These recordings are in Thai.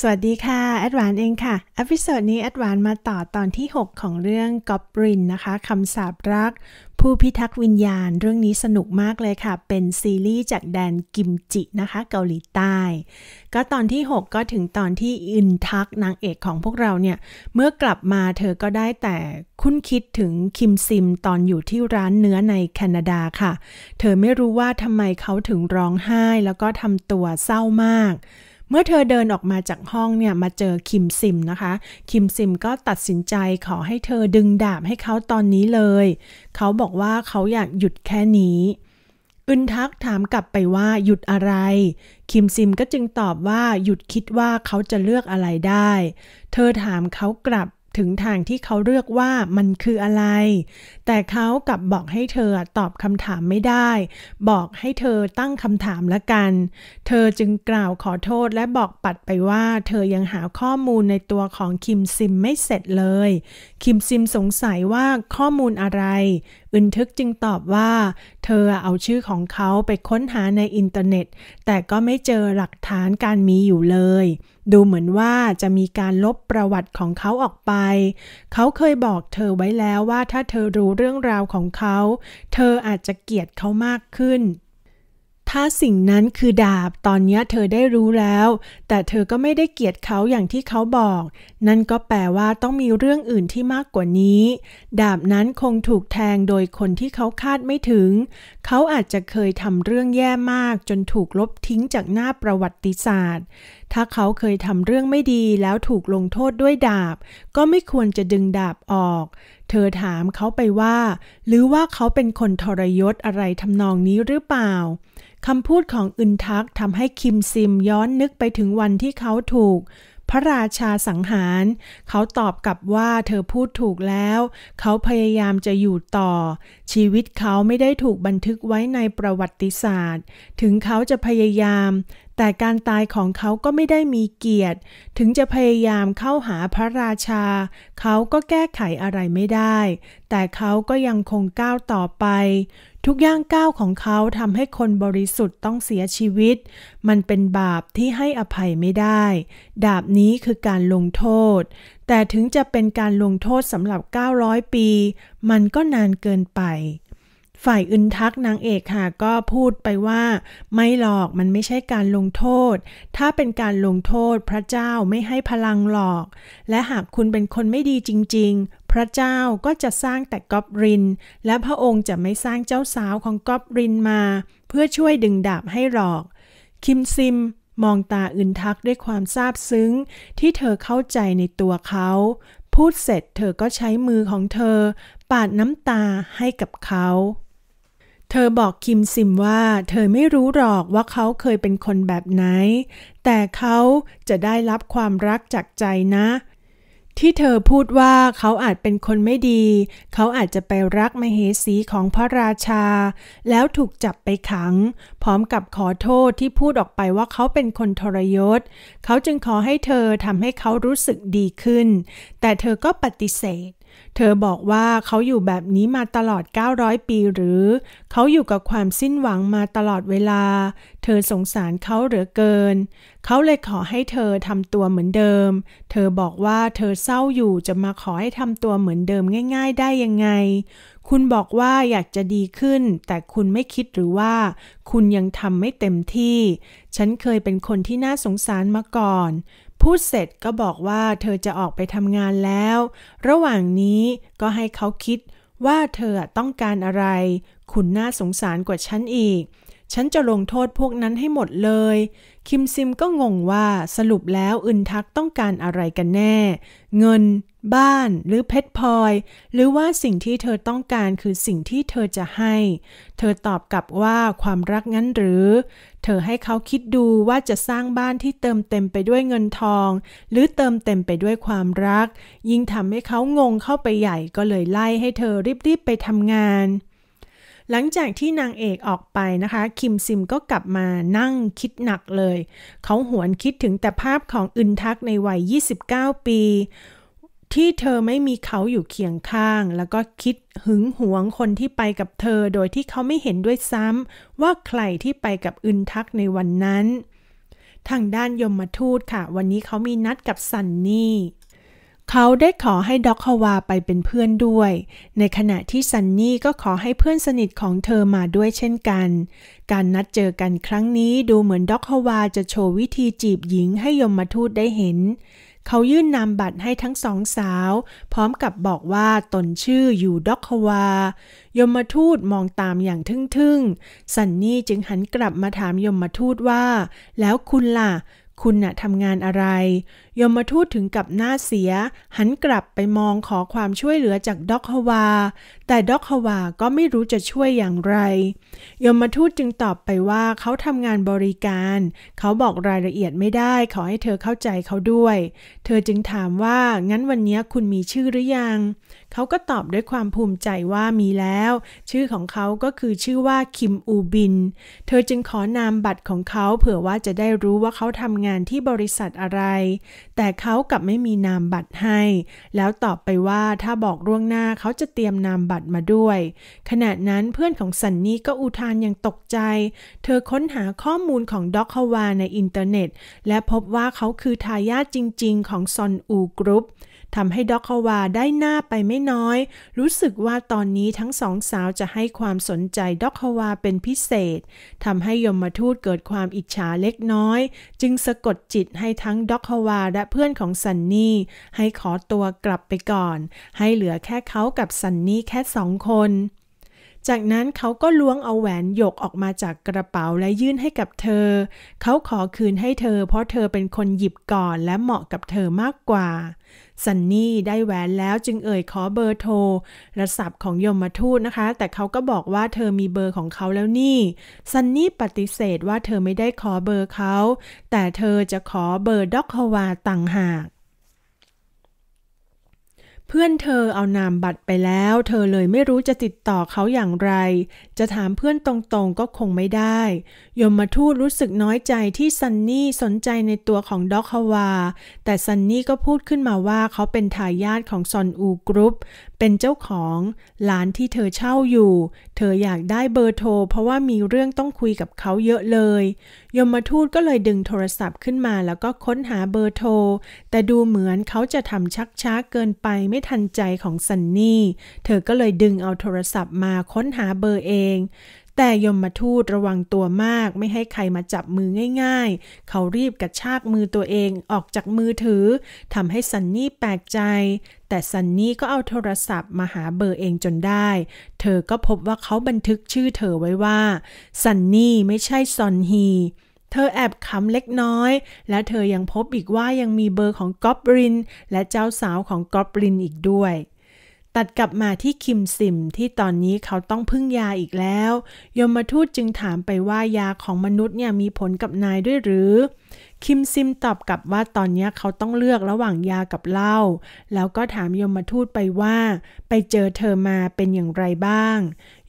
สวัสดีค่ะแอดวานเองค่ะอพิโซดนี้แอดวานมาต่อตอนที่ 6 ของเรื่องกอบรินนะคะคำสาบรัก ผู้พิทักษ์วิญญาณเรื่องนี้สนุกมากเลยค่ะ เป็นซีรีส์จากแดนกิมจินะคะ เกาหลีใต้ ก็ตอนที่6ก็ถึงตอนที่อินทักนางเอกของพวกเราเนี่ยเมื่อกลับมาเธอก็ได้แต่คุ้นคิดถึงคิมซิมตอนอยู่ที่ร้านเนื้อในแคนาดาค่ะ เธอไม่รู้ว่าทำไมเขาถึงร้องไห้ แล้วก็ทำตัวเศร้ามากเมื่อเธอเดินออกมาจากห้องเนี่ยมาเจอคิมซิมนะคะ คิมซิมก็ตัดสินใจขอให้เธอดึงดาบให้เขาตอนนี้เลย เขาบอกว่าเขาอยากหยุดแค่นี้ อึนทักถามกลับไปว่าหยุดอะไร คิมซิมก็จึงตอบว่าหยุดคิดว่าเขาจะเลือกอะไรได้ เธอถามเขากลับถึงทางที่เขาเลือกว่ามันคืออะไร แต่เขากลับบอกให้เธอตอบคำถามไม่ได้ บอกให้เธอตั้งคำถามละกัน เธอจึงกล่าวขอโทษและบอกปัดไปว่า เธอยังหาข้อมูลในตัวของคิมซิมไม่เสร็จเลย คิมซิมสงสัยว่าข้อมูลอะไร อึนทึกจึงตอบว่า เธอเอาชื่อของเขาไปค้นหาในอินเทอร์เน็ต แต่ก็ไม่เจอหลักฐานการมีอยู่เลย ดูเหมือนว่าจะมีการลบประวัติของเขาออกไปเขาเคยบอกเธอไว้แล้วว่าถ้าเธอรู้เรื่องราวของเขา เธออาจจะเกลียดเขามากขึ้นถ้าสิ่งนั้นคือดาบ ตอนนี้เธอได้รู้แล้ว แต่เธอก็ไม่ได้เกลียดเขาอย่างที่เขาบอก นั่นก็แปลว่าต้องมีเรื่องอื่นที่มากกว่านี้ ดาบนั้นคงถูกแทงโดยคนที่เขาคาดไม่ถึง เขาอาจจะเคยทำเรื่องแย่มาก จนถูกลบทิ้งจากหน้าประวัติศาสตร์ ถ้าเขาเคยทำเรื่องไม่ดีแล้วถูกลงโทษด้วยดาบ ก็ไม่ควรจะดึงดาบออก เธอถามเขาไปว่า หรือว่าเขาเป็นคนทรยศอะไรทำนองนี้หรือเปล่าคำพูดของอึนทักทำให้คิมซิมย้อนนึกไปถึงวันที่เขาถูกพระราชาสังหาร เขาตอบกลับว่าเธอพูดถูกแล้ว เขาพยายามจะอยู่ต่อ ชีวิตเขาไม่ได้ถูกบันทึกไว้ในประวัติศาสตร์ ถึงเขาจะพยายาม แต่การตายของเขาก็ไม่ได้มีเกียรติ ถึงจะพยายามเข้าหาพระราชา เขาก็แก้ไขอะไรไม่ได้ แต่เขาก็ยังคงก้าวต่อไปทุกย่างก้าวของเขาทำให้คนบริสุทธิ์ต้องเสียชีวิต มันเป็นบาปที่ให้อภัยไม่ได้ ดาบนี้คือการลงโทษ แต่ถึงจะเป็นการลงโทษสำหรับ 900 ปี มันก็นานเกินไป ฝ่ายอึนทักนางเอกค่ะก็พูดไปว่า ไม่หรอกมันไม่ใช่การลงโทษ ถ้าเป็นการลงโทษ พระเจ้าไม่ให้พลังหรอก และหากคุณเป็นคนไม่ดีจริงพระเจ้าก็จะสร้างแต่กอบริน และพระองค์จะไม่สร้างเจ้าสาวของกอบรินมา เพื่อช่วยดึงดาบให้หลอกคิมซิมมองตาอึนทักด้วยความซาบซึ้งที่เธอเข้าใจในตัวเขา พูดเสร็จเธอก็ใช้มือของเธอ ปาดน้ำตาให้กับเขา เธอบอกคิมซิมว่า เธอไม่รู้หรอกว่าเขาเคยเป็นคนแบบไหน แต่เขาจะได้รับความรักจากใจนะเที่เธอพูดว่าเขาอาจเป็นคนไม่ดี เขาอาจจะไปรักมเหสีของพระราชา แล้วถูกจับไปขัง พร้อมกับขอโทษที่พูดออกไปว่าเขาเป็นคนทรยศ เขาจึงขอให้เธอทำให้เขารู้สึกดีขึ้น แต่เธอก็ปฏิเสธเธอบอกว่าเขาอยู่แบบนี้มาตลอด900 ปีหรือ เขาอยู่กับความสิ้นหวังมาตลอดเวลา เธอสงสารเขาเหลือเกิน เขาเลยขอให้เธอทำตัวเหมือนเดิม เธอบอกว่าเธอเศร้าอยู่จะมาขอให้ทำตัวเหมือนเดิมง่าย ๆ ได้ยังไง คุณบอกว่าอยากจะดีขึ้น แต่คุณไม่คิดหรือว่าคุณยังทำไม่เต็มที่ ฉันเคยเป็นคนที่น่าสงสารมาก่อนพูดเสร็จก็บอกว่าเธอจะออกไปทำงานแล้ว ระหว่างนี้ก็ให้เขาคิดว่าเธอต้องการอะไร คุณน่าสงสารกว่าฉันอีกฉันจะลงโทษพวกนั้นให้หมดเลย คิมซิมก็งงว่าสรุปแล้วอึนทักต้องการอะไรกันแน่ เงิน บ้านหรือเพชรพลอย หรือว่าสิ่งที่เธอต้องการคือสิ่งที่เธอจะให้ เธอตอบกลับว่าความรักงั้นหรือ เธอให้เขาคิดดูว่าจะสร้างบ้านที่เติมเต็มไปด้วยเงินทอง หรือเติมเต็มไปด้วยความรัก ยิ่งทำให้เขางงเข้าไปใหญ่ก็เลยไล่ให้เธอรีบๆไปทำงานหลังจากที่นางเอกออกไปนะคะ คิมซิมก็กลับมานั่งคิดหนักเลย เขาหวนคิดถึงแต่ภาพของอึนทักในวัย29 ปี ที่เธอไม่มีเขาอยู่เคียงข้าง แล้วก็คิดหึงหวงคนที่ไปกับเธอโดยที่เขาไม่เห็นด้วยซ้ำว่าใครที่ไปกับอึนทักในวันนั้น ทางด้านยมมาทูตค่ะ วันนี้เขามีนัดกับซันนี่เขาได้ขอให้ด็อกฮาวาไปเป็นเพื่อนด้วย ในขณะที่ซันนี่ก็ขอให้เพื่อนสนิทของเธอมาด้วยเช่นกัน การนัดเจอกันครั้งนี้ดูเหมือนด็อกฮาวาจะโชว์วิธีจีบหญิงให้ยมมาทูตได้เห็น เขายื่นนามบัตรให้ทั้งสองสาว พร้อมกับบอกว่าตนชื่ออยู่ด็อกฮาวา ยมมาทูตมองตามอย่างทึ่งๆ ซันนี่จึงหันกลับมาถามยมมาทูตว่า แล้วคุณล่ะ คุณน่ะทำงานอะไรยมทูตถึงกับหน้าเสีย หันกลับไปมองขอความช่วยเหลือจากด็อกฮวา แต่ด็อกฮวาก็ไม่รู้จะช่วยอย่างไร ยมทูตจึงตอบไปว่าเขาทำงานบริการ เขาบอกรายละเอียดไม่ได้ขอให้เธอเข้าใจเขาด้วย เธอจึงถามว่างั้นวันนี้คุณมีชื่อหรือยังเขาก็ตอบด้วยความภูมิใจว่ามีแล้ว ชื่อของเขาก็คือชื่อว่าคิมอูบิน เธอจึงขอนามบัตรของเขา เผื่อว่าจะได้รู้ว่าเขาทำงานที่บริษัทอะไรแต่เขากลับไม่มีนามบัตรให้ แล้วตอบไปว่าถ้าบอกร่วงหน้าเขาจะเตรียมนามบัตรมาด้วย ขณะนั้นเพื่อนของสันนี่ก็อุทานอย่างตกใจ เธอค้นหาข้อมูลของด็อกฮาวาในอินเทอร์เน็ต และพบว่าเขาคือทายาทจริงๆของซอนอูกรุ๊ปทำให้ด็อกคาวาได้หน้าไปไม่น้อย รู้สึกว่าตอนนี้ทั้งสองสาวจะให้ความสนใจด็อกคาวาเป็นพิเศษ ทำให้ยมทูตเกิดความอิจฉาเล็กน้อย จึงสะกดจิตให้ทั้งด็อกคาวาและเพื่อนของซันนี่ให้ขอตัวกลับไปก่อน ให้เหลือแค่เขากับซันนี่แค่สองคนจากนั้นเขาก็ล้วงเอาแหวนหยกออกมาจากกระเป๋าและยื่นให้กับเธอ เขาขอคืนให้เธอ เพราะเธอเป็นคนหยิบก่อนและเหมาะกับเธอมากกว่าซันนี่ได้แหวนแล้วจึงเอ่ยขอเบอร์โทรรศัพท์ของยมมาทูตนะคะ แต่เขาก็บอกว่าเธอมีเบอร์ของเขาแล้วนี่ซันนี่ปฏิเสธว่าเธอไม่ได้ขอเบอร์เขา แต่เธอจะขอเบอร์ด็อกฮวาต่างหากเพื่อนเธอเอานามบัตรไปแล้ว เธอเลยไม่รู้จะติดต่อเขาอย่างไร จะถามเพื่อนตรง ๆก็คงไม่ได้ ยมมาทูตรู้สึกน้อยใจที่ซันนี่สนใจในตัวของด็อกฮาวา แต่ซันนี่ก็พูดขึ้นมาว่าเขาเป็นทายาทของซอนอูกรุ๊ปเป็นเจ้าของร้านที่เธอเช่าอยู่ เธออยากได้เบอร์โทรเพราะว่ามีเรื่องต้องคุยกับเขาเยอะเลย ยมมาทูตก็เลยดึงโทรศัพท์ขึ้นมาแล้วก็ค้นหาเบอร์โทร แต่ดูเหมือนเขาจะทำชักช้าเกินไปไม่ทันใจของซันนี่ เธอก็เลยดึงเอาโทรศัพท์มาค้นหาเบอร์เองแต่ยมมาทูตระวังตัวมากไม่ให้ใครมาจับมือง่ายๆ เขารีบกระชากมือตัวเองออกจากมือถือ ทำให้ซันนี่แปลกใจ แต่ซันนี่ก็เอาโทรศัพท์มาหาเบอร์เองจนได้ เธอก็พบว่าเขาบันทึกชื่อเธอไว้ว่าซันนี่ไม่ใช่ซอนฮี เธอแอบขำเล็กน้อย และเธอยังพบอีกว่ายังมีเบอร์ของกอบริน และเจ้าสาวของกอบรินอีกด้วยตัดกลับมาที่คิมซิม ที่ตอนนี้เขาต้องพึ่งยาอีกแล้วยมทูตจึงถามไปว่ายาของมนุษย์เนี่ยมีผลกับนายด้วยหรือคิมซิมตอบกลับว่าตอนนี้เขาต้องเลือกระหว่างยากับเหล้าแล้วก็ถามยมทูตไปว่า ไปเจอเธอมาเป็นอย่างไรบ้าง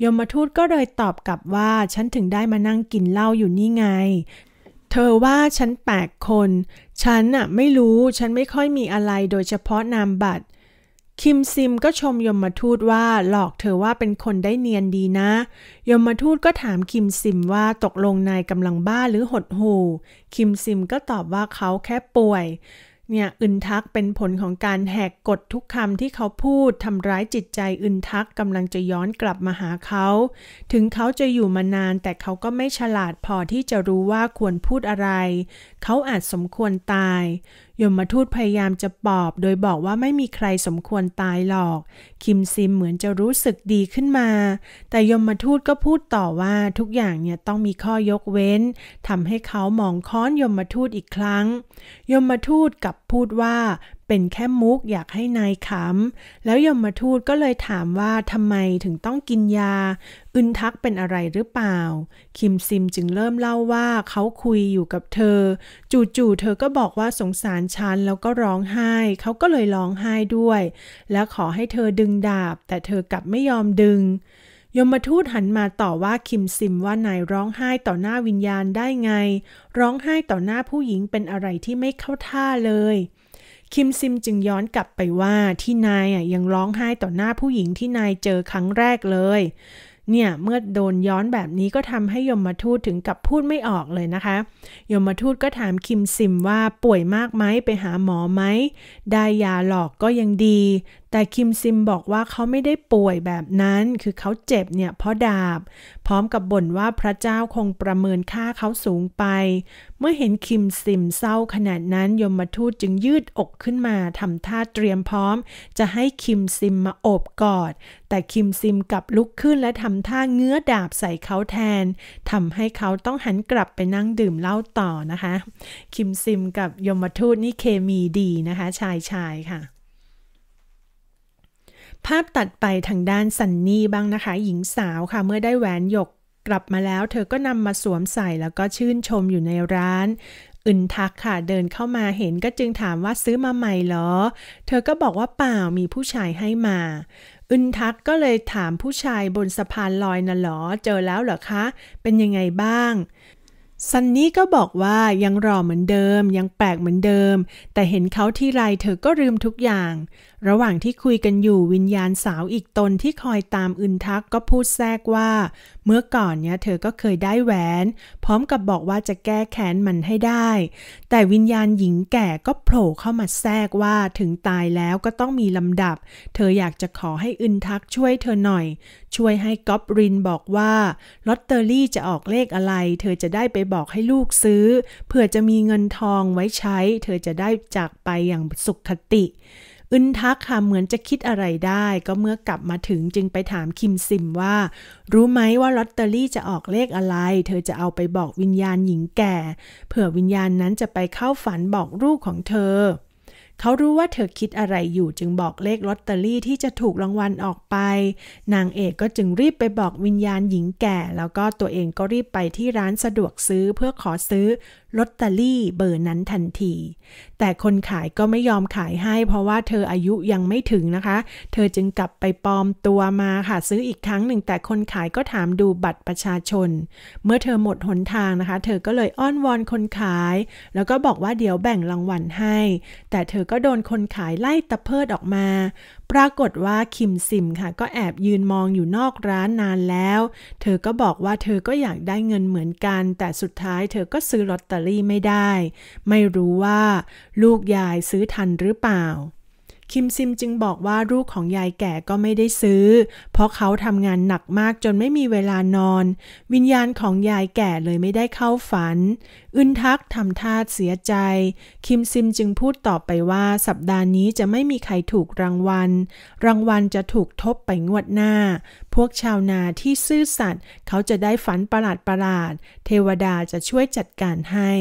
ยมทูตก็เลยตอบกลับว่าฉันถึงได้มานั่งกินเหล้าอยู่นี่ไง เธอว่าฉันแปลกคน ฉันน่ะไม่รู้ฉันไม่ค่อยมีอะไรโดยเฉพาะนามบัตรคิมซิมก็ชมยมมาทูตว่าหลอกเธอว่าเป็นคนได้เนียนดีนะยมมาทูตก็ถามคิมซิมว่าตกลงนายกำลังบ้าหรือหดหูคิมซิมก็ตอบว่าเขาแค่ป่วยเนี่ยอึนทักเป็นผลของการแหกกฎทุกคำที่เขาพูดทำร้ายจิตใจอึนทักกำลังจะย้อนกลับมาหาเขาถึงเขาจะอยู่มานานแต่เขาก็ไม่ฉลาดพอที่จะรู้ว่าควรพูดอะไรเขาอาจสมควรตาย ยมมาทูตพยายามจะปอบโดยบอกว่าไม่มีใครสมควรตายหรอก คิมซิมเหมือนจะรู้สึกดีขึ้นมา แต่ยมมาทูตก็พูดต่อว่าทุกอย่างเนี่ยต้องมีข้อยกเว้นทำให้เขามองค้อนยมมาทูตอีกครั้ง ยมมาทูตกับพูดว่าเป็นแค่มุกอยากให้นายขำ แล้วยมมาทูตก็เลยถามว่าทำไมถึงต้องกินยา อึนทักเป็นอะไรหรือเปล่า คิมซิมจึงเริ่มเล่าว่าเขาคุยอยู่กับเธอ จู่ๆเธอก็บอกว่าสงสารฉันแล้วก็ร้องไห้ เขาก็เลยร้องไห้ด้วย และขอให้เธอดึงดาบ แต่เธอกลับไม่ยอมดึง ยมมาทูตหันมาต่อว่าคิมซิมว่านายร้องไห้ต่อหน้าวิญญาณได้ไง ร้องไห้ต่อหน้าผู้หญิงเป็นอะไรที่ไม่เข้าท่าเลยคิมซิมจึงย้อนกลับไปว่าที่นายยังร้องไห้ต่อหน้าผู้หญิงที่นายเจอครั้งแรกเลย เนี่ย เมื่อโดนย้อนแบบนี้ก็ทำให้ยมมาทูตถึงกับพูดไม่ออกเลยนะคะ ยมมาทูตก็ถามคิมซิมว่าป่วยมากไหมไปหาหมอไหมได้ยาหลอกก็ยังดีแต่คิมซิมบอกว่าเขาไม่ได้ป่วยแบบนั้น คือเขาเจ็บเนี่ยเพราะดาบ พร้อมกับบ่นว่าพระเจ้าคงประเมินค่าเขาสูงไป เมื่อเห็นคิมซิมเศร้าขนาดนั้นยมมทูตจึงยืดอกขึ้นมาทำท่าเตรียมพร้อม จะให้คิมซิมมาโอบกอด แต่คิมซิมกลับลุกขึ้นและทำท่าเงื้อดาบใส่เขาแทน ทำให้เขาต้องหันกลับไปนั่งดื่มเหล้าต่อนะคะ คิมซิมกับยมทูตนี่เคมีดีนะคะ ชายชายค่ะภาพตัดไปทางด้านซันนี่บ้างนะคะหญิงสาวค่ะเมื่อได้แหวนหยก กลับมาแล้วเธอก็นำมาสวมใส่แล้วก็ชื่นชมอยู่ในร้านอึนทักค่ะเดินเข้ามาเห็นก็จึงถามว่าซื้อมาใหม่เหรอ เธอก็บอกว่าเปล่ามีผู้ชายให้มาอึนทักก็เลยถามผู้ชายบนสะพานลอยน่ะหรอ เจอแล้วเหรอคะ เป็นยังไงบ้างซันนี่ก็บอกว่ายังรอเหมือนเดิมยังแปลกเหมือนเดิม แต่เห็นเขาที่ไรเธอก็ลืมทุกอย่างระหว่างที่คุยกันอยู่วิญญาณสาวอีกตนที่คอยตามอึนทักก็พูดแทรกว่า เมื่อก่อนเนี่ยเธอก็เคยได้แหวน พร้อมกับบอกว่าจะแก้แค้นมันให้ได้ แต่วิญญาณหญิงแก่ก็โผล่เข้ามาแทรกว่าถึงตายแล้วก็ต้องมีลำดับ เธออยากจะขอให้อึนทักช่วยเธอหน่อย ช่วยให้ก๊อบรินบอกว่าลอตเตอรี่จะออกเลขอะไร เธอจะได้ไปบอกให้ลูกซื้อ เผื่อจะมีเงินทองไว้ใช้ เธอจะได้จากไปอย่างสุขคติอึนทักค่ะเหมือนจะคิดอะไรได้ก็เมื่อกลับมาถึงจึงไปถามคิมซิมว่า รู้ไหมว่าลอตเตอรี่จะออกเลขอะไร เธอจะเอาไปบอกวิญญาณหญิงแก่ เผื่อวิญญาณนั้นจะไปเข้าฝันบอกลูกของเธอ เขารู้ว่าเธอคิดอะไรอยู่จึงบอกเลขลอตเตอรี่ที่จะถูกรางวัลออกไป นางเอกก็จึงรีบไปบอกวิญญาณหญิงแก่ แล้วก็ตัวเองก็รีบไปที่ร้านสะดวกซื้อเพื่อขอซื้อลอตเตอรี่เบอร์นั้นทันที แต่คนขายก็ไม่ยอมขายให้ เพราะว่าเธออายุยังไม่ถึงนะคะ เธอจึงกลับไปปลอมตัวมาค่ะซื้ออีกครั้งหนึ่งแต่คนขายก็ถามดูบัตรประชาชน เมื่อเธอหมดหนทางนะคะ เธอก็เลยอ้อนวอนคนขาย แล้วก็บอกว่าเดี๋ยวแบ่งรางวัลให้ แต่เธอก็โดนคนขายไล่ตะเพิดออกมารากฏว่าคิมซิมค่ะก็แอบยืนมองอยู่นอกร้านนานแล้ว เธอก็บอกว่าเธอก็อยากได้เงินเหมือนกัน แต่สุดท้ายเธอก็ซื้อลอตเตอรี่ไม่ได้ ไม่รู้ว่าลูกยายซื้อทันหรือเปล่าคิมซิมจึงบอกว่าลูกของยายแก่ก็ไม่ได้ซื้อ เพราะเขาทำงานหนักมากจนไม่มีเวลานอน วิญญาณของยายแก่เลยไม่ได้เข้าฝันอึนทักทำท่าเสียใจ คิมซิมจึงพูดต่อไปว่าสัปดาห์นี้จะไม่มีใครถูกรางวัลรางวัลจะถูกทบไปงวดหน้า พวกชาวนาที่ซื่อสัตย์เขาจะได้ฝันประหลาดประหลาด เทวดาจะช่วยจัดการให้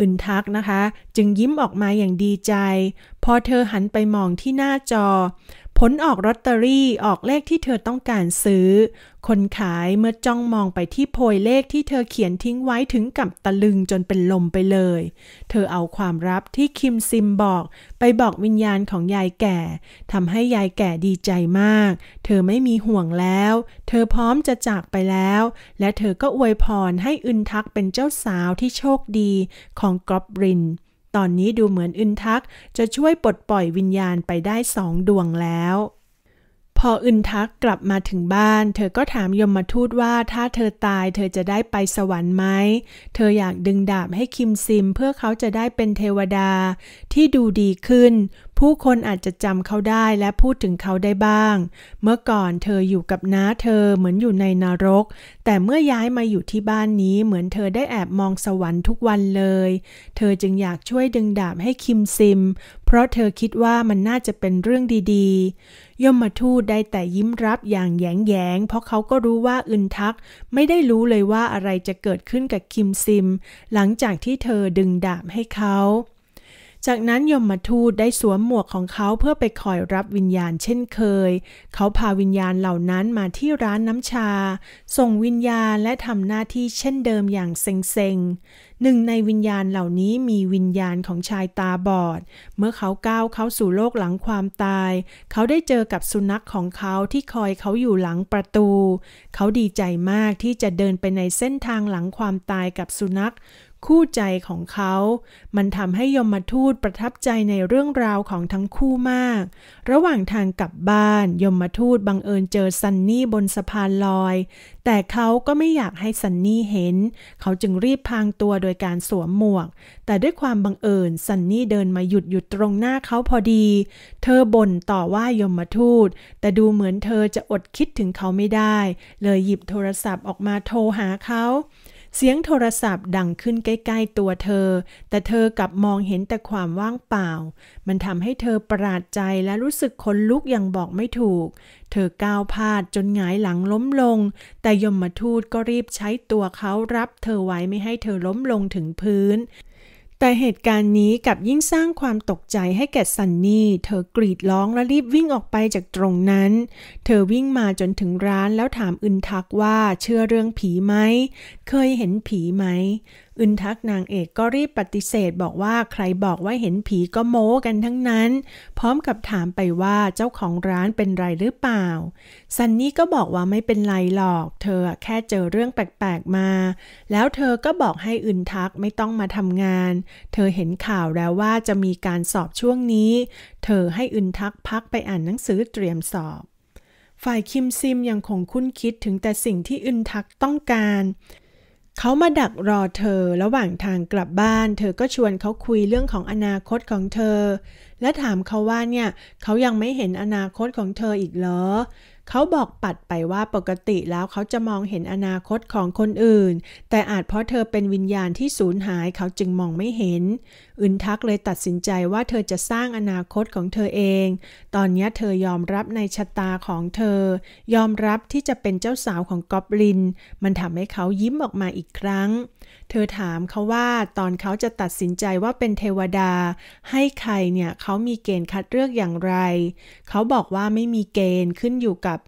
อึนทักนะคะจึงยิ้มออกมาอย่างดีใจ พอเธอหันไปมองที่หน้าจอผลออกลอตเตอรี่ออกเลขที่เธอต้องการซื้อ คนขายเมื่อจ้องมองไปที่โพยเลขที่เธอเขียนทิ้งไว้ถึงกับตะลึงจนเป็นลมไปเลย เธอเอาความรับที่คิมซิมบอก ไปบอกวิญญาณของยายแก่ทำให้ยายแก่ดีใจมาก เธอไม่มีห่วงแล้ว เธอพร้อมจะจากไปแล้ว และเธอก็อวยพรให้อึนทักเป็นเจ้าสาวที่โชคดีของกรอบรินตอนนี้ดูเหมือนอึนทักจะช่วยปลดปล่อยวิญญาณไปได้สองดวงแล้ว พออึนทักกลับมาถึงบ้านเธอก็ถามยมมทูตว่าถ้าเธอตายเธอจะได้ไปสวรรค์ไหมเธออยากดึงดาบให้คิมซิมเพื่อเขาจะได้เป็นเทวดาที่ดูดีขึ้นผู้คนอาจจะจำเขาได้และพูดถึงเขาได้บ้าง เมื่อก่อนเธออยู่กับน้าเธอเหมือนอยู่ในนรก แต่เมื่อย้ายมาอยู่ที่บ้านนี้เหมือนเธอได้แอบมองสวรรค์ทุกวันเลย เธอจึงอยากช่วยดึงดาบให้คิมซิม เพราะเธอคิดว่ามันน่าจะเป็นเรื่องดีๆ ย่อมมาทูดได้แต่ยิ้มรับอย่างแยงแยง เพราะเขาก็รู้ว่าอึนทักไม่ได้รู้เลยว่าอะไรจะเกิดขึ้นกับคิมซิม หลังจากที่เธอดึงดาบให้เขาจากนั้นยมมาทูตได้สวมหมวกของเขาเพื่อไปคอยรับวิญญาณ เช่นเคย เขาพาวิญญาณเหล่านั้นมาที่ร้านน้ำชา ส่งวิญญาณและทำหน้าที่เช่นเดิมอย่างเซ็งๆหนึ่ง ในวิญญาณเหล่านี้มีวิญญาณของชายตาบอด เมื่อเขาก้าวเข้าสู่โลกหลังความตาย เขาได้เจอกับสุนัขของเขาที่คอยเขาอยู่หลังประตู เขาดีใจมากที่จะเดินไปในเส้นทางหลังความตายกับสุนัขคู่ใจของเขา มันทำให้ยมมาทูตประทับใจในเรื่องราวของทั้งคู่มาก ระหว่างทางกลับบ้าน ยมมาทูตบังเอิญเจอซันนี่บนสะพานลอย แต่เขาก็ไม่อยากให้ซันนี่เห็น เขาจึงรีบพางตัวโดยการสวมหมวก แต่ด้วยความบังเอิญซันนี่เดินมาหยุดอยู่ตรงหน้าเขาพอดี เธอบ่นต่อว่ายมมาทูต แต่ดูเหมือนเธอจะอดคิดถึงเขาไม่ได้ เลยหยิบโทรศัพท์ออกมาโทรหาเขาเสียงโทรศัพท์ดังขึ้นใกล้ๆตัวเธอ แต่เธอกลับมองเห็นแต่ความว่างเปล่า มันทำให้เธอประหลาดใจและรู้สึกขนลุกอย่างบอกไม่ถูก เธอก้าวพลาดจนหงายหลังล้มลง แต่ยมมทูตก็รีบใช้ตัวเขารับเธอไว้ไม่ให้เธอล้มลงถึงพื้นแต่เหตุการณ์นี้กับยิ่งสร้างความตกใจให้แก่ซันนี่ เธอกรีดร้องและรีบวิ่งออกไปจากตรงนั้น เธอวิ่งมาจนถึงร้านแล้วถามอึนทักว่าเชื่อเรื่องผีไหม เคยเห็นผีไหมอึนทักนางเอกก็รีบปฏิเสธ บอกว่าใครบอกว่าเห็นผีก็โม้กันทั้งนั้น พร้อมกับถามไปว่าเจ้าของร้านเป็นไรหรือเปล่า ซันนี่ก็บอกว่าไม่เป็นไรหรอก เธอแค่เจอเรื่องแปลกๆมา แล้วเธอก็บอกให้อึนทักไม่ต้องมาทำงาน เธอเห็นข่าวแล้วว่าจะมีการสอบช่วงนี้ เธอให้อึนทักพักไปอ่านหนังสือเตรียมสอบ ฝ่ายคิมซิมยังคงคุ้นคิดถึงแต่สิ่งที่อึนทักต้องการเขามาดักรอเธอระหว่างทางกลับบ้าน เธอก็ชวนเขาคุยเรื่องของอนาคตของเธอ และถามเขาว่าเนี่ย เขายังไม่เห็นอนาคตของเธออีกเหรอ เขาบอกปัดไปว่าปกติแล้วเขาจะมองเห็นอนาคตของคนอื่น แต่อาจเพราะเธอเป็นวิญญาณที่สูญหายเขาจึงมองไม่เห็นอึนทักเลยตัดสินใจว่าเธอจะสร้างอนาคตของเธอเอง ตอนนี้เธอยอมรับในชะตาของเธอ ยอมรับที่จะเป็นเจ้าสาวของกอบลิน มันทำให้เขายิ้มออกมาอีกครั้ง เธอถามเขาว่าตอนเขาจะตัดสินใจว่าเป็นเทวดา ให้ใครเนี่ยเขามีเกณฑ์คัดเลือกอย่างไร เขาบอกว่าไม่มีเกณฑ์ ขึ้นอยู่กับ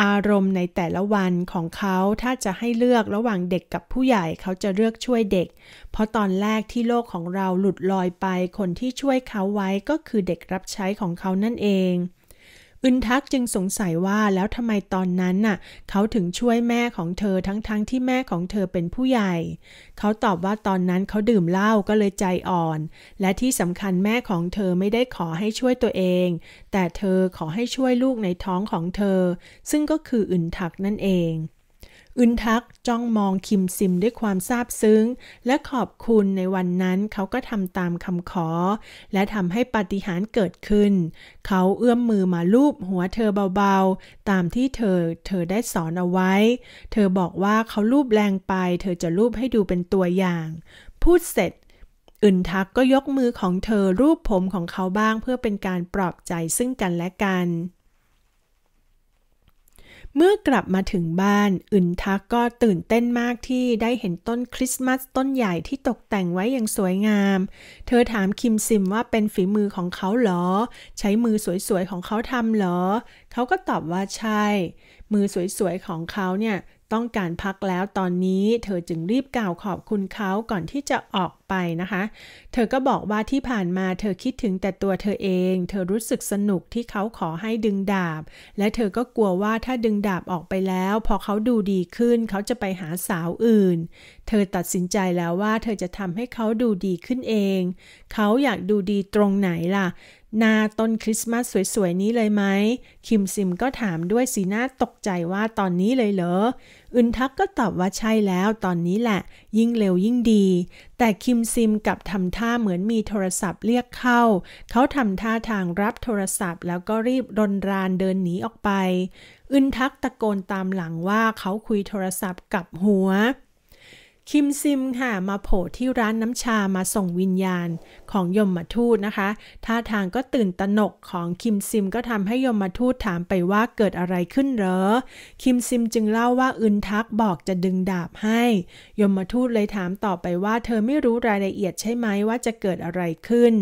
อารมณ์ในแต่ละวันของเขาถ้าจะให้เลือกระหว่างเด็กกับผู้ใหญ่เขาจะเลือกช่วยเด็ก เพราะตอนแรกที่โลกของเราหลุดลอยไป คนที่ช่วยเขาไว้ก็คือเด็กรับใช้ของเขานั่นเองอึนทักจึงสงสัยว่าแล้วทำไมตอนนั้นน่ะเขาถึงช่วยแม่ของเธอทั้งๆทที่แม่ของเธอเป็นผู้ใหญ่เขาตอบว่าตอนนั้นเขาดื่มเหล้าก็เลยใจอ่อน และที่สำคัญแม่ของเธอไม่ได้ขอให้ช่วยตัวเอง แต่เธอขอให้ช่วยลูกในท้องของเธอ ซึ่งก็คืออึนทักนั่นเองอึนทักจ้องมองคิมซิมด้วยความซาบซึ้ง และขอบคุณในวันนั้นเขาก็ทำตามคำขอ และทำให้ปาฏิหาริย์เกิดขึ้น เขาเอื้อมมือมาลูบหัวเธอเบาๆ ตามที่เธอเธอได้สอนเอาไว้ เธอบอกว่าเขาลูบแรงไป เธอจะลูบให้ดูเป็นตัวอย่าง พูดเสร็จอึนทักก็ยกมือของเธอรูปผมของเขาบ้างเพื่อเป็นการปลอบใจซึ่งกันและกันเมื่อกลับมาถึงบ้านอึนทักก็ตื่นเต้นมากที่ได้เห็นต้นคริสต์มาสต้นใหญ่ที่ตกแต่งไว้อย่างสวยงาม เธอถามคิมซิมว่าเป็นฝีมือของเขาหรอ ใช้มือสวยๆของเขาทำหรอ เขาก็ตอบว่าใช่ มือสวยๆของเขาเนี่ยต้องการพักแล้วตอนนี้เธอจึงรีบกล่าวขอบคุณเขาก่อนที่จะออกไปนะคะเธอก็บอกว่าที่ผ่านมาเธอคิดถึงแต่ตัวเธอเอง เธอรู้สึกสนุกที่เขาขอให้ดึงดาบ และเธอก็กลัวว่าถ้าดึงดาบออกไปแล้ว พอเขาดูดีขึ้นเขาจะไปหาสาวอื่น เธอตัดสินใจแล้วว่า เธอจะทำให้เขาดูดีขึ้นเอง เขาอยากดูดีตรงไหนล่ะ นาต้นคริสต์มาสสวยๆนี้เลยไหมคิมซิมก็ถามด้วยสีหน้าตกใจว่าตอนนี้เลยเหรออึนทักก็ตอบว่าใช่แล้วตอนนี้แหละ ยิ่งเร็วยิ่งดี แต่คิมซิมกับทำท่าเหมือนมีโทรศัพท์เรียกเข้า เขาทำท่าทางรับโทรศัพท์แล้วก็รีบรนรานเดินหนีออกไปอึนทักตะโกนตามหลังว่าเขาคุยโทรศัพท์กับหัวคิมซิมค่ะมาโผล่ที่ร้านน้ำชามาส่งวิญญาณ ของยมมาทูตนะคะท่าทางก็ตื่นตระหนกของคิมซิมก็ทำให้ยมมาทูตถามไปว่าเกิดอะไรขึ้นเหรอคิมซิมจึงเล่าว่าอึนทักบอกจะดึงดาบให้ ยมมาทูตเลยถามต่อไปว่าเธอไม่รู้รายละเอียดใช่ไหมว่าจะเกิดอะไรขึ้น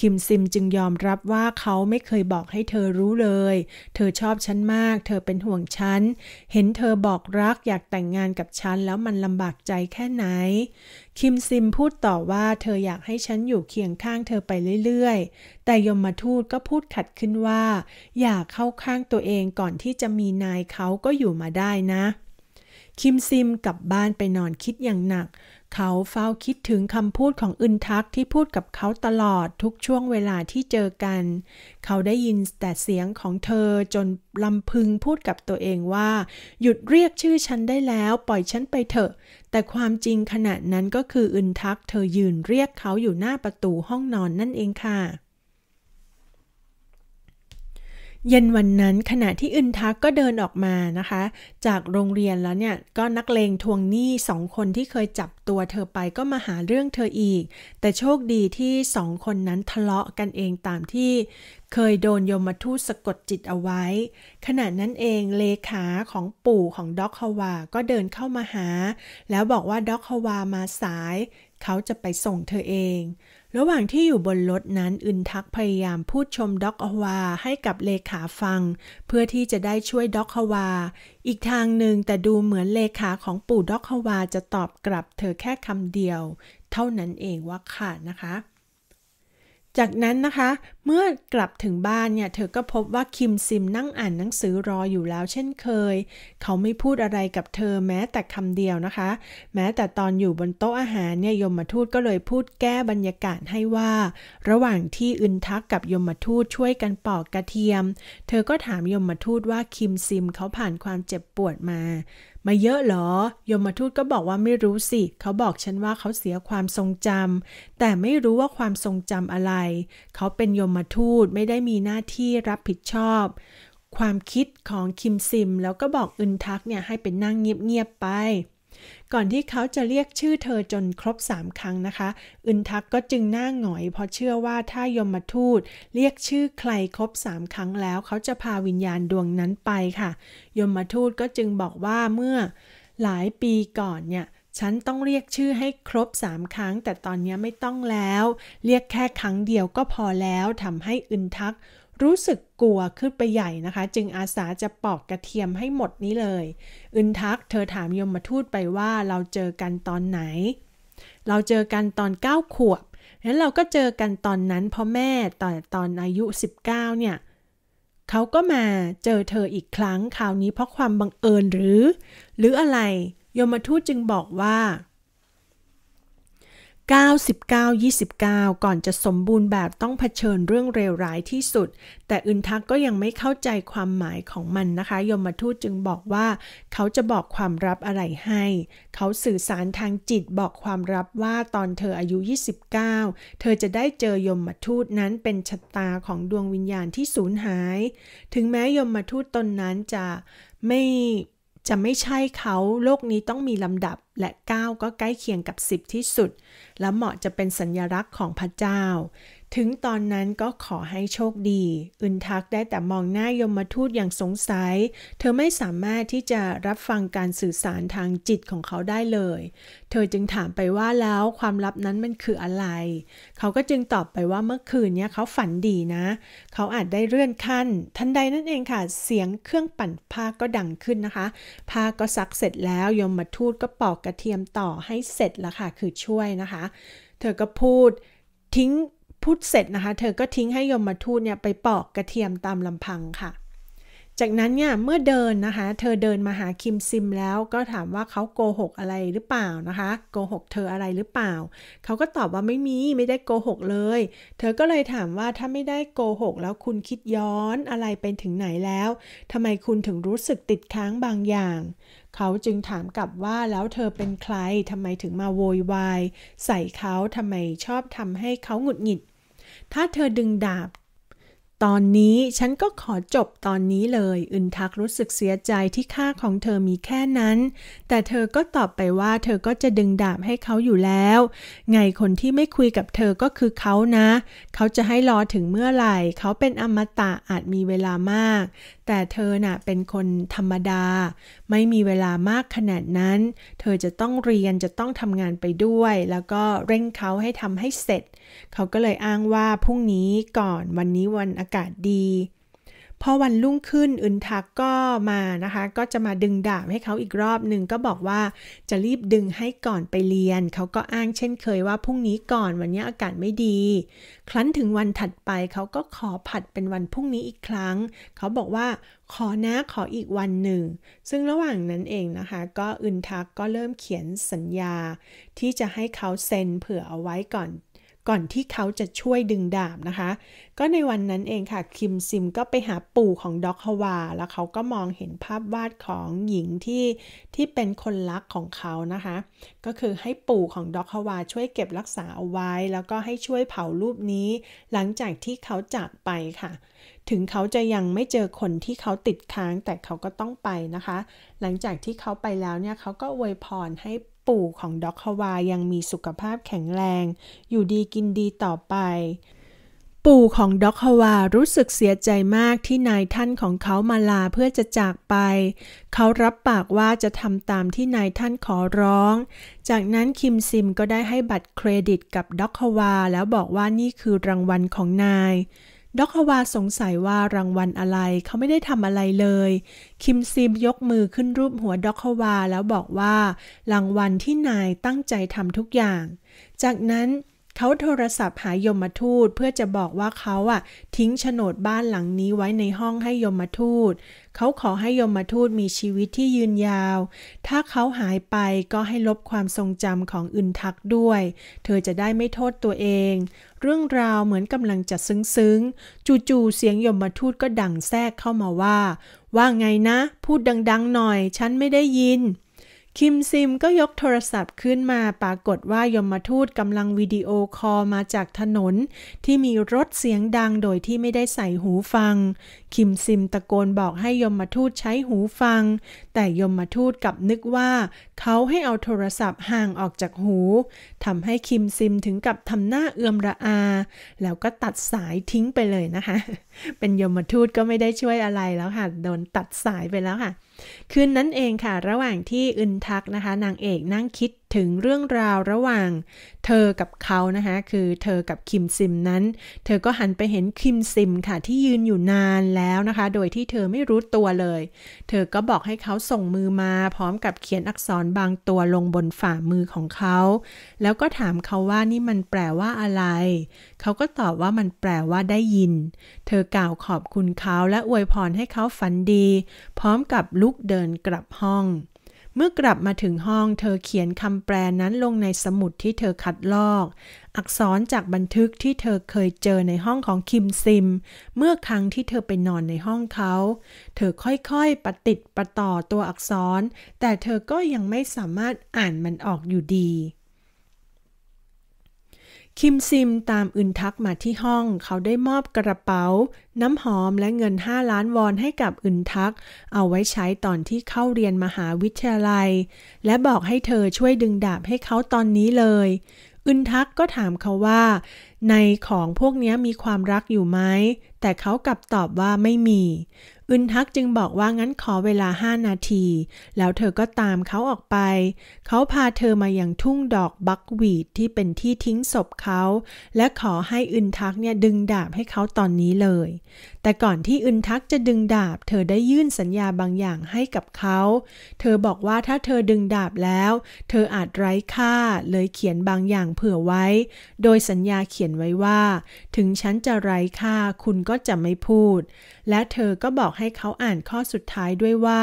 คิมซิมจึงยอมรับว่าเขาไม่เคยบอกให้เธอรู้เลย เธอชอบฉันมาก เธอเป็นห่วงฉันเห็นเธอบอกรักอยากแต่งงานกับฉันแล้วมันลำบากใจแค่ไหนคิมซิมพูดต่อว่าเธออยากให้ฉันอยู่เคียงข้างเธอไปเรื่อยๆ แต่ยมมาทูตก็พูดขัดขึ้นว่า อยากเข้าข้างตัวเองก่อนที่จะมีนายเขาก็อยู่มาได้นะ คิมซิมกลับบ้านไปนอนคิดอย่างหนักเขาเฝ้าคิดถึงคำพูดของอึนทักที่พูดกับเขาตลอดทุกช่วงเวลาที่เจอกัน เขาได้ยินแต่เสียงของเธอจนลำพึงพูดกับตัวเองว่า หยุดเรียกชื่อฉันได้แล้ว ปล่อยฉันไปเถอะ แต่ความจริงขณะนั้นก็คืออึนทักเธอยืนเรียกเขาอยู่หน้าประตูห้องนอนนั่นเองค่ะเย็นวันนั้นขณะที่อึนทักก็เดินออกมานะคะ จากโรงเรียนแล้วเนี่ยก็นักเลงทวงหนี้สองคนที่เคยจับตัวเธอไปก็มาหาเรื่องเธออีก แต่โชคดีที่สองคนนั้นทะเลาะกันเองตามที่เคยโดนยมทูตสะกดจิตเอาไว้ ขณะนั้นเองเลขาของปู่ของด็อกฮาวาก็เดินเข้ามาหา แล้วบอกว่าด็อกฮาวามาสาย เขาจะไปส่งเธอเองระหว่างที่อยู่บนรถนั้นอึนทักพยายามพูดชมด็อกฮวาให้กับเลขาฟัง เพื่อที่จะได้ช่วยด็อกฮวา อีกทางหนึ่งแต่ดูเหมือนเลขาของปู่ด็อกฮวาจะตอบกลับเธอแค่คำเดียว เท่านั้นเองว่าค่ะนะคะจากนั้นนะคะเมื่อกลับถึงบ้านเนี่ยเธอก็พบว่าคิมซิมนั่งอ่านหนังสือรออยู่แล้ว เช่นเคย เขาไม่พูดอะไรกับเธอแม้แต่คำเดียวนะคะ แม้แต่ตอนอยู่บนโต๊ะอาหารเนี่ยยมทูตก็เลยพูดแก้บรรยากาศให้ว่า ระหว่างที่อึนทักกับยมทูตช่วยกันปอกกระเทียม เธอก็ถามยมทูตว่าคิมซิมเขาผ่านความเจ็บปวดมามาเยอะเหรอยมทูตก็บอกว่าไม่รู้สิเขาบอกฉันว่าเขาเสียความทรงจำ แต่ไม่รู้ว่าความทรงจำอะไร เขาเป็นยมทูตไม่ได้มีหน้าที่รับผิดชอบ ความคิดของคิมซิมแล้วก็บอกอึนทักเนี่ยให้เป็นนั่งเงียบๆไปก่อนที่เขาจะเรียกชื่อเธอจนครบสามครั้งนะคะ อึนทักก็จึงหน้าหงอยเพราะเชื่อว่าถ้ายมมาทูตเรียกชื่อใครครบสามครั้งแล้วเขาจะพาวิญญาณดวงนั้นไปค่ะ ยมมาทูตก็จึงบอกว่าเมื่อ หลายปีก่อนเนี่ย ฉันต้องเรียกชื่อให้ครบสามครั้งแต่ตอนนี้ไม่ต้องแล้ว เรียกแค่ครั้งเดียวก็พอแล้วทำให้อึนทักรู้สึกกลัวขึ้นไปใหญ่นะคะ จึงอาสาจะปอกกระเทียมให้หมดนี้เลยอึนทักเธอถามยมมาทูตไปว่าเราเจอกันตอนไหน เราเจอกันตอน9ขวบนั้นเราก็เจอกันตอนนั้นเพราะแม่ตอนตอนอายุ 19เนี่ยเขาก็มาเจอเธออีกครั้งคราวนี้เพราะความบังเอิญหรือ หรืออะไรยมมาทูตจึงบอกว่า99-29 ก่อนจะสมบูรณ์แบบต้องเผชิญเรื่องเลวร้ายที่สุด แต่อึนทักก็ยังไม่เข้าใจความหมายของมันนะคะ ยมทูตจึงบอกว่าเขาจะบอกความรับอะไรให้ เขาสื่อสารทางจิตบอกความรับว่าตอนเธออายุ 29 เธอจะได้เจอยมทูตนั้นเป็นชะตาของดวงวิญญาณที่สูญหาย ถึงแม้ยมทูตตนนั้นจะไม่จะไม่ใช่เขาโลกนี้ต้องมีลำดับและ 9 ก็ใกล้เคียงกับ 10 ที่สุด และเหมาะจะเป็นสัญลักษณ์ของพระเจ้า ถึงตอนนั้นก็ขอให้โชคดีอึนทักได้แต่มองหน้ายมมาทูตอย่างสงสัย เธอไม่สามารถที่จะรับฟังการสื่อสารทางจิตของเขาได้เลย เธอจึงถามไปว่าแล้วความลับนั้นมันคืออะไร เขาก็จึงตอบไปว่าเมื่อคืนนี้เขาฝันดีนะ เขาอาจได้เลื่อนขั้นทันใดนั่นเองค่ะเสียงเครื่องปั่นผ้าก็ดังขึ้นนะคะผ้าก็ซักเสร็จแล้วยมมาทูตก็ปอกระเทียมต่อให้เสร็จแล้วค่ะคือช่วยนะคะ เธอก็พูดทิ้งพูดเสร็จนะคะ เธอก็ทิ้งให้ยมมาทูตเนี่ยไปปอกกระเทียมตามลำพังค่ะ จากนั้นเนี่ยเมื่อเดินนะคะ เธอเดินมาหาคิมซิมแล้วก็ถามว่าเขาโกหกอะไรหรือเปล่านะคะโกหกเธออะไรหรือเปล่า เขาก็ตอบว่าไม่มีไม่ได้โกหกเลย เธอก็เลยถามว่าถ้าไม่ได้โกหกแล้วคุณคิดย้อนอะไรเป็นถึงไหนแล้วทำไมคุณถึงรู้สึกติดค้างบางอย่างเขาจึงถามกลับว่าแล้วเธอเป็นใครทำไมถึงมาโวยวาย ใส่เขาทำไมชอบทำให้เขาหงุดหงิด ถ้าเธอดึงดาบตอนนี้ฉันก็ขอจบตอนนี้เลยอึนทักรู้สึกเสียใจที่ค่าของเธอมีแค่นั้น แต่เธอก็ตอบไปว่าเธอก็จะดึงดาบให้เขาอยู่แล้ว ไงคนที่ไม่คุยกับเธอก็คือเขานะ เขาจะให้รอถึงเมื่อไหร่ เขาเป็นอมตะอาจมีเวลามาก แต่เธอน่ะเป็นคนธรรมดา ไม่มีเวลามากขนาดนั้น เธอจะต้องเรียนจะต้องทำงานไปด้วย แล้วก็เร่งเขาให้ทำให้เสร็จ เขาก็เลยอ้างว่าพรุ่งนี้ก่อนวันนี้วันอาากาศดีพอวันรุ่งขึ้น อึนทักก็มานะคะ ก็จะมาดึงดาบให้เขาอีกรอบหนึ่งก็บอกว่าจะรีบดึงให้ก่อนไปเรียนเขาก็อ้างเช่นเคยว่าพรุ่งนี้ก่อนวันนี้อากาศไม่ดี ครั้นถึงวันถัดไปเขาก็ขอผัดเป็นวันพรุ่งนี้อีกครั้งเขาบอกว่าขอนะขออีกวันหนึ่งซึ่งระหว่างนั้นเองนะคะก็อึนทักก็เริ่มเขียนสัญญา ที่จะให้เขาเซ็นเผื่อเอาไว้ก่อนก่อนที่เขาจะช่วยดึงดาบนะคะ ก็ในวันนั้นเองค่ะ คิมซิมก็ไปหาปู่ของด็อกฮวา แล้วเขาก็มองเห็นภาพวาดของหญิงที่ที่เป็นคนรักของเขา นะคะ ก็คือให้ปู่ของด็อกฮวาช่วยเก็บรักษาเอาไว้ แล้วก็ให้ช่วยเผารูปนี้ หลังจากที่เขาจากไปค่ะ ถึงเขาจะยังไม่เจอคนที่เขาติดค้าง แต่เขาก็ต้องไปนะคะ หลังจากที่เขาไปแล้วเนี่ย เขาก็อวยพรให้ปู่ของด็อกฮวายังมีสุขภาพแข็งแรง อยู่ดีกินดีต่อไป ปู่ของด็อกฮวารู้สึกเสียใจมากที่นายท่านของเขามาลาเพื่อจะจากไป เขารับปากว่าจะทำตามที่นายท่านขอร้อง จากนั้นคิมซิมก็ได้ให้บัตรเครดิตกับด็อกฮวาแล้วบอกว่านี่คือรางวัลของนายด็อกฮวาสงสัยว่ารางวัลอะไร เขาไม่ได้ทำอะไรเลย คิมซิมยกมือขึ้นรูปหัวด็อกฮวา แล้วบอกว่า รางวัลที่นายตั้งใจทำทุกอย่าง จากนั้นเขาโทรศัพท์หายมทูตเพื่อจะบอกว่าเขาอะทิ้งโฉนดบ้านหลังนี้ไว้ในห้องให้ยมทูต เขาขอให้ยมทูตมีชีวิตที่ยืนยาว ถ้าเขาหายไปก็ให้ลบความทรงจำของอึนทักด้วย เธอจะได้ไม่โทษตัวเอง เรื่องราวเหมือนกำลังจะซึ้งๆ จู่ๆเสียงยมทูตก็ดังแทรกเข้ามาว่า ว่าไงนะ พูดดังๆหน่อย ฉันไม่ได้ยินคิมซิมก็ยกโทรศัพท์ขึ้นมาปรากฏว่ายมทูตกำลังวิดีโอคอลมาจากถนน ที่มีรถเสียงดังโดยที่ไม่ได้ใส่หูฟัง คิมซิมตะโกนบอกให้ยมทูตใช้หูฟัง แต่ยมทูตกลับนึกว่า เขาให้เอาโทรศัพท์ห่างออกจากหูทำให้คิมซิมถึงกับทำหน้าเอือมระอา แล้วก็ตัดสายทิ้งไปเลยนะคะเป็นยมทูตก็ไม่ได้ช่วยอะไรแล้วค่ะ โดนตัดสายไปแล้วค่ะ คืนนั้นเองค่ะระหว่างที่อึนทักนะคะนางเอกนั่งคิดถึงเรื่องราวระหว่าง เธอกับเขานะคะคือเธอกับคิมซิมนั้น เธอก็หันไปเห็นคิมซิมค่ะ ที่ยืนอยู่นานแล้วนะคะ โดยที่เธอไม่รู้ตัวเลย เธอก็บอกให้เขาส่งมือมา พร้อมกับเขียนอักษรบางตัวลงบนฝ่ามือของเขา แล้วก็ถามเขาว่านี่มันแปลว่าอะไร เขาก็ตอบว่ามันแปลว่าได้ยิน เธอกล่าวขอบคุณเขาและอวยพรให้เขาฝันดี พร้อมกับลุกเดินกลับห้องเมื่อกลับมาถึงห้องเธอเขียนคำแปลนั้นลงในสมุดที่เธอคัดลอก อักษรจากบันทึกที่เธอเคยเจอในห้องของคิมซิม เมื่อครั้งที่เธอไปนอนในห้องเขา เธอค่อยๆประติดประต่อตัวอักษร แต่เธอก็ยังไม่สามารถอ่านมันออกอยู่ดีคิมซิมตามอึนทักมาที่ห้องเขาได้มอบกระเป๋า น้ำหอมและเงิน 5 ล้านวอนให้กับอึนทัก เอาไว้ใช้ตอนที่เข้าเรียนมหาวิทยาลัย และบอกให้เธอช่วยดึงดาบให้เขาตอนนี้เลย อึนทักก็ถามเขาว่าในของพวกนี้มีความรักอยู่ไหม แต่เขากลับตอบว่าไม่มี อึนทักจึงบอกว่างั้นขอเวลาห้านาที แล้วเธอก็ตามเขาออกไป เขาพาเธอมาอย่างทุ่งดอกบักวีดที่เป็นที่ทิ้งศพเขา และขอให้อึนทักเนี่ยดึงดาบให้เขาตอนนี้เลย แต่ก่อนที่อึนทักจะดึงดาบเธอได้ยื่นสัญญาบางอย่างให้กับเขา เธอบอกว่าถ้าเธอดึงดาบแล้ว เธออาจไร้ค่าเลยเขียนบางอย่างเผื่อไว้ โดยสัญญาเขียนยนไว้ว่า ถึงฉันจะไร้ค่าคุณก็จะไม่พูด และเธอก็บอกให้เขาอ่านข้อสุดท้ายด้วยว่า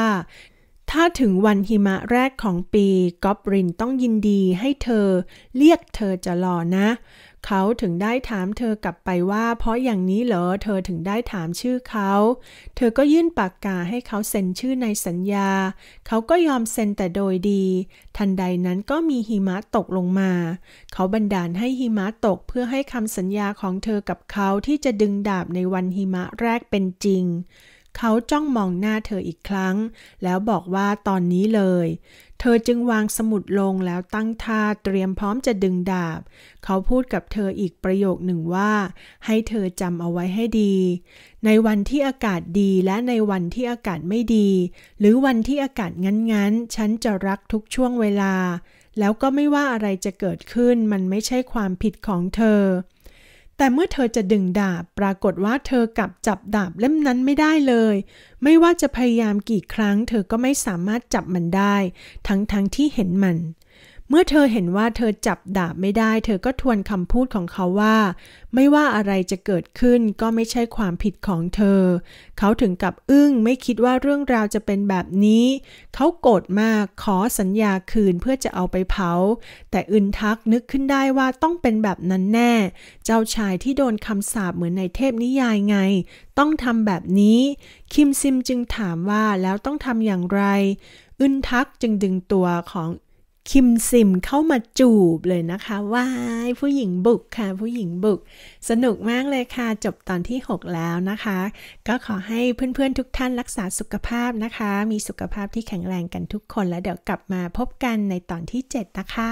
ถ้าถึงวันหิมะแรกของปีกอบรินต้องยินดีให้เธอ เรียกเธอจะรอนะ เขาถึงได้ถามเธอกลับไปว่าเพราะอย่างนี้เหรอเธอถึงได้ถามชื่อเขา เธอก็ยื่นปากกาให้เขาเซ็นชื่อในสัญญา เขาก็ยอมเซ็นแต่โดยดี ทันใดนั้นก็มีหิมะตกลงมา เขาบันดาลให้หิมะตกเพื่อให้คำสัญญาของเธอกับเขาที่จะดึงดาบในวันหิมะแรกเป็นจริงเขาจ้องมองหน้าเธออีกครั้งแล้วบอกว่าตอนนี้เลย เธอจึงวางสมุดลงแล้วตั้งท่าเตรียมพร้อมจะดึงดาบ เขาพูดกับเธออีกประโยคหนึ่งว่า ให้เธอจำเอาไว้ให้ดี ในวันที่อากาศดีและในวันที่อากาศไม่ดี หรือวันที่อากาศงั้นๆ ฉันจะรักทุกช่วงเวลา แล้วก็ไม่ว่าอะไรจะเกิดขึ้น มันไม่ใช่ความผิดของเธอแต่เมื่อเธอจะดึงดาบปรากฏว่าเธอกลับจับดาบเล่มนั้นไม่ได้เลย ไม่ว่าจะพยายามกี่ครั้งเธอก็ไม่สามารถจับมันได้ ทั้งๆทที่เห็นมันเมื่อเธอเห็นว่าเธอจับดาบไม่ได้ เธอก็ทวนคำพูดของเขาว่า ไม่ว่าอะไรจะเกิดขึ้นก็ไม่ใช่ความผิดของเธอ เขาถึงกับอึ้งไม่คิดว่าเรื่องราวจะเป็นแบบนี้ เขาโกรธมากขอสัญญาคืนเพื่อจะเอาไปเผา แต่อึนทักนึกขึ้นได้ว่าต้องเป็นแบบนั้นแน่ เจ้าชายที่โดนคำสาป เหมือนในเทพนิยายไง ต้องทำแบบนี้ คิมซิมจึงถามว่าแล้วต้องทำอย่างไร อึนทักจึงดึงตัวของคิมซิมเข้ามาจูบเลยนะคะ ว้ายผู้หญิงบุกค่ะ ผู้หญิงบุก สนุกมากเลยค่ะ จบตอนที่ 6 แล้วนะคะ ก็ขอให้เพื่อนๆ ทุกท่านรักษาสุขภาพนะคะ มีสุขภาพที่แข็งแรงกันทุกคนแล้วเดี๋ยวกลับมาพบกันในตอนที่ 7 นะคะ